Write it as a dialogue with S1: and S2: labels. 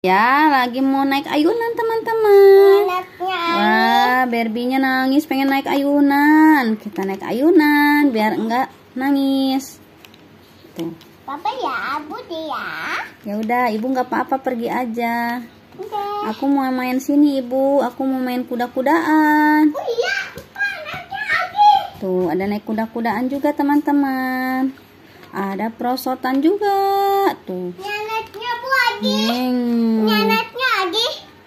S1: Ya, lagi mau naik ayunan teman-teman. Wah, berbinya nangis pengen naik ayunan. Kita naik ayunan biar enggak nangis.
S2: Tuh. Papa ya, Bu ya.
S1: Ya udah, Ibu enggak apa-apa pergi aja. Okay. Aku mau main sini, Ibu. Aku mau main kuda-kudaan. Oh iya, Tuh, ada naik kuda-kudaan juga, teman-teman. Ada prosotan juga. Tuh. Ya,
S3: naiknya Bu
S4: lagi.
S5: Nih,